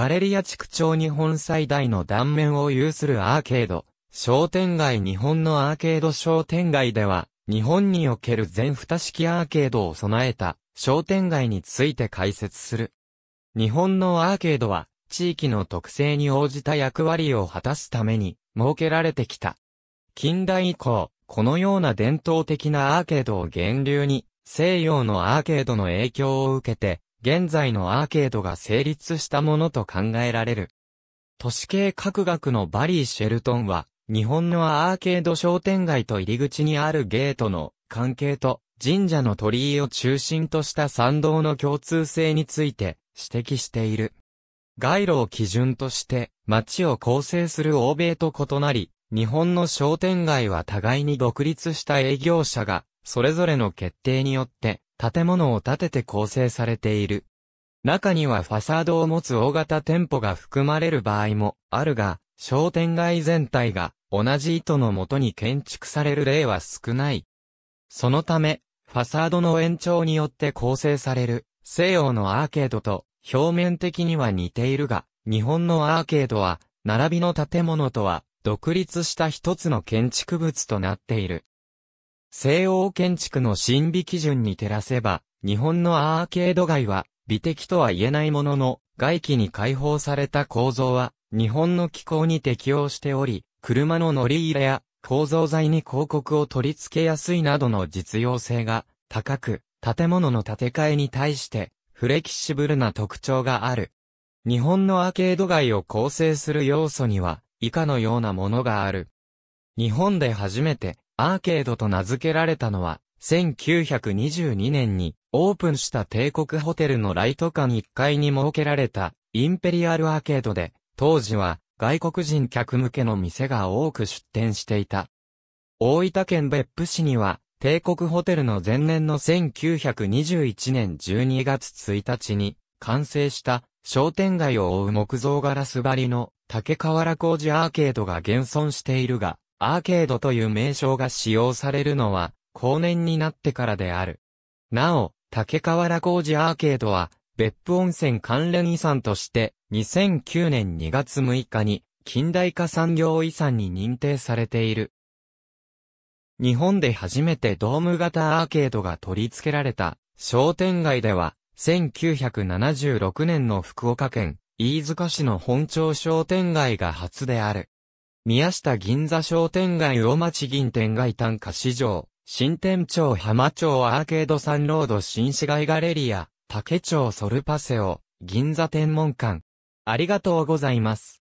ガレリア地区長日本最大の断面を有するアーケード、商店街日本のアーケード商店街では、日本における全蓋式アーケードを備えた商店街について解説する。日本のアーケードは、地域の特性に応じた役割を果たすために設けられてきた。近代以降、このような伝統的なアーケードを源流に、西洋のアーケードの影響を受けて、現在のアーケードが成立したものと考えられる。都市計画学のバリー・シェルトンは、日本のアーケード商店街と入り口にあるゲートの関係と、神社の鳥居を中心とした参道の共通性について指摘している。街路を基準として街を構成する欧米と異なり、日本の商店街は互いに独立した営業者が、それぞれの決定によって建物を建てて構成されている。中にはファサードを持つ大型店舗が含まれる場合もあるが、商店街全体が同じ意図のもとに建築される例は少ない。そのため、ファサードの延長によって構成される西洋のアーケードと表面的には似ているが、日本のアーケードは並びの建物とは独立した一つの建築物となっている。西欧建築の審美基準に照らせば、日本のアーケード街は、美的とは言えないものの、外気に開放された構造は、日本の気候に適応しており、車の乗り入れや、構造材に広告を取り付けやすいなどの実用性が高く、建物の建て替えに対してフレキシブルな特徴がある。日本のアーケード街を構成する要素には以下のようなものがある。日本で初めてアーケードと名付けられたのは、1922年にオープンした帝国ホテルのライト館1階に設けられたインペリアルアーケードで、当時は外国人客向けの店が多く出店していた。大分県別府市には、帝国ホテルの前年の1921年12月1日に完成した商店街を覆う木造ガラス張りの竹瓦工事アーケードが現存しているが、アーケードという名称が使用されるのは、後年になってからである。なお、竹河原工事アーケードは、別府温泉関連遺産として、2009年2月6日に、近代化産業遺産に認定されている。日本で初めてドーム型アーケードが取り付けられた商店街では、1976年の福岡県、飯塚市の本町商店街が初である。宮下銀座商店街大町銀店街単価市場、新店町浜町アーケードサンロード新市街ガレリア、竹町ソルパセオ、銀座天文館。ありがとうございます。